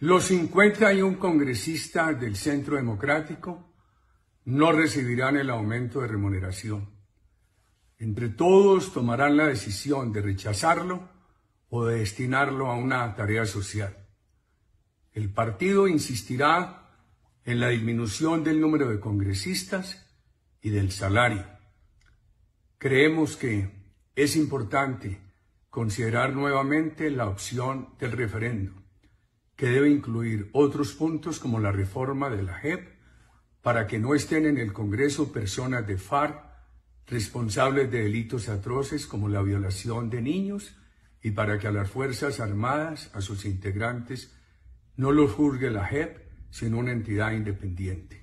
Los 51 congresistas del Centro Democrático no recibirán el aumento de remuneración. Entre todos tomarán la decisión de rechazarlo o de destinarlo a una tarea social. El partido insistirá en la disminución del número de congresistas y del salario. Creemos que es importante considerar nuevamente la opción del referéndum que debe incluir otros puntos como la reforma de la JEP para que no estén en el Congreso personas de FARC responsables de delitos atroces como la violación de niños y para que a las Fuerzas Armadas, a sus integrantes, no los juzgue la JEP, sino una entidad independiente.